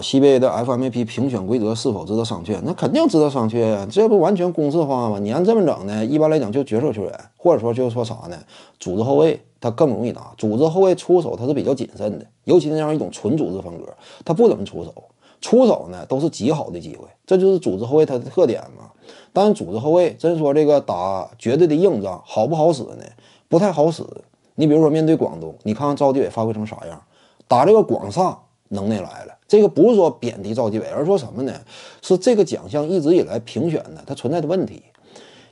CBA 的 FMVP 评选规则是否值得商榷？那肯定值得商榷，这不完全公式化吗？你按这么整呢？一般来讲，就角色球员，或者说就是说啥呢？组织后卫他更容易拿。组织后卫出手他是比较谨慎的，尤其那样一种纯组织风格，他不怎么出手。出手呢，都是极好的机会，这就是组织后卫他的特点嘛。但是组织后卫真说这个打绝对的硬仗好不好使呢？不太好使。你比如说面对广东，你看看赵继伟发挥成啥样？打这个广厦能耐来了。这个不是说贬低赵继伟，而说什么呢？是这个奖项一直以来评选的它存在的问题，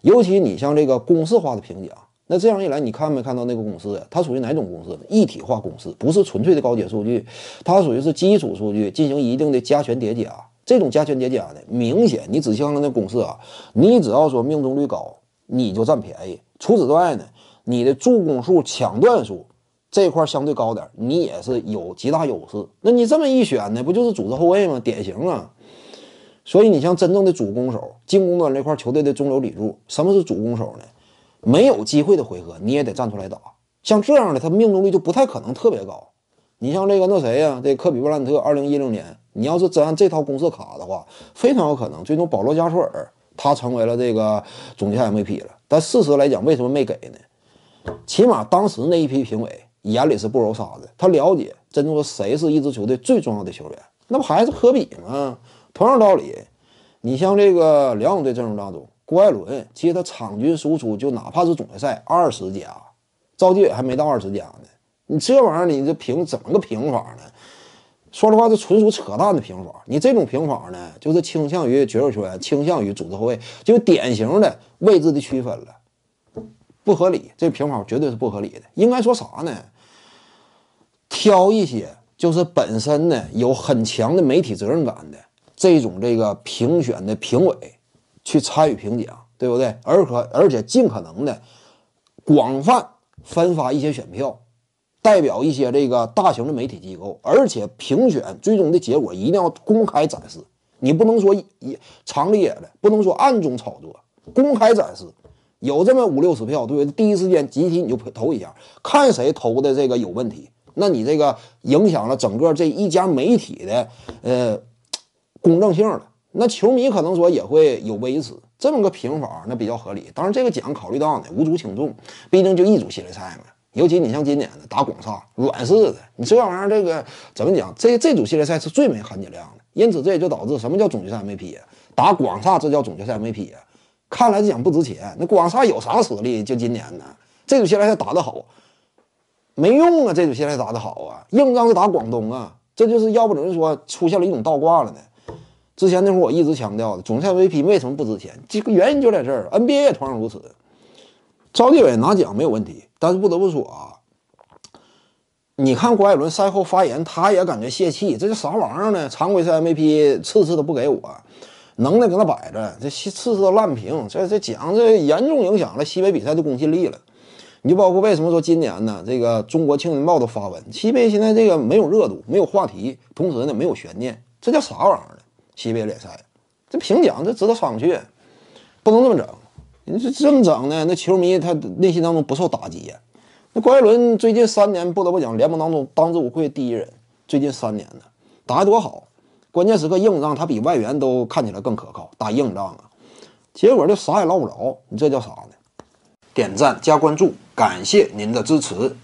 尤其你像这个公式化的评奖，那这样一来，你看没看到那个公式啊？它属于哪种公式？一体化公式，不是纯粹的高阶数据，它属于是基础数据进行一定的加权叠加。这种加权叠加呢，明显你指向了那公式啊，你只要说命中率高，你就占便宜。除此之外呢，你的助攻数、抢断数。这块儿相对高点，你也是有极大优势。那你这么一选呢，不就是组织后卫吗？典型啊！所以你像真正的主攻手，进攻端这块球队的中流砥柱。什么是主攻手呢？没有机会的回合你也得站出来打。像这样的，他命中率就不太可能特别高。你像这个那谁呀？这科比布莱特，二零一零年，你要是真按这套公式卡的话，非常有可能最终保罗加索尔他成为了这个总决赛 MVP 了。但事实来讲，为什么没给呢？起码当时那一批评委。眼里是不揉沙子，他了解，真正说谁是一支球队最重要的球员，那不还是科比吗？同样道理，你像这个辽宁队阵容当中，郭艾伦，其实他场均输出就哪怕是总决赛二十加，赵继伟还没到二十加呢。你这玩意儿，你这评怎么个评法呢？说实话，这纯属扯淡的评法。你这种评法呢，就是倾向于角色球员，倾向于组织后卫，就典型的位置的区分了。不合理，这评法绝对是不合理的。应该说啥呢？挑一些就是本身呢有很强的媒体责任感的这种这个评选的评委，去参与评奖，对不对？而可而且尽可能的广泛分发一些选票，代表一些这个大型的媒体机构，而且评选最终的结果一定要公开展示。你不能说一长掖的，不能说暗中炒作，公开展示。有这么五六十票，对，不对？第一时间集体你就投一下，看谁投的这个有问题，那你这个影响了整个这一家媒体的呃公正性了。那球迷可能说也会有微词，这么个评法那比较合理。当然这个奖考虑到呢，无足轻重，毕竟就一组系列赛嘛。尤其你像今年的打广厦，软柿的，你这玩意儿这个怎么讲？这这组系列赛是最没含金量的。因此这也就导致什么叫总决赛 MVP 啊？打广厦这叫总决赛 MVP 啊？看来这奖不值钱。那广厦有啥实力？就今年呢？这组系列赛打得好，没用啊！这组系列赛打得好啊，硬仗是打广东啊。这就是要不就是说出现了一种倒挂了呢。之前那会儿我一直强调的，总赛 v p 为什么不值钱？这个原因就在这儿。NBA 也同样如此。赵继伟拿奖没有问题，但是不得不说啊，你看郭艾伦赛后发言，他也感觉泄气。这叫啥玩意儿呢？常规赛 MVP 次次都不给我。能耐搁那摆着，这次次都烂评，这这讲这严重影响了西北比赛的公信力了。你就包括为什么说今年呢？这个《中国青年报》都发文，西北现在这个没有热度，没有话题，同时呢没有悬念，这叫啥玩意儿呢？西北联赛，这评奖这值得上不去，不能这么整。你这这么整呢，那球迷他内心当中不受打击。呀、那郭艾伦最近三年不得不讲联盟当中当之无愧第一人，最近三年呢打得多好。关键时刻硬仗，他比外援都看起来更可靠。打硬仗啊，结果就啥也捞不着。你这叫啥呢？点赞加关注，感谢您的支持。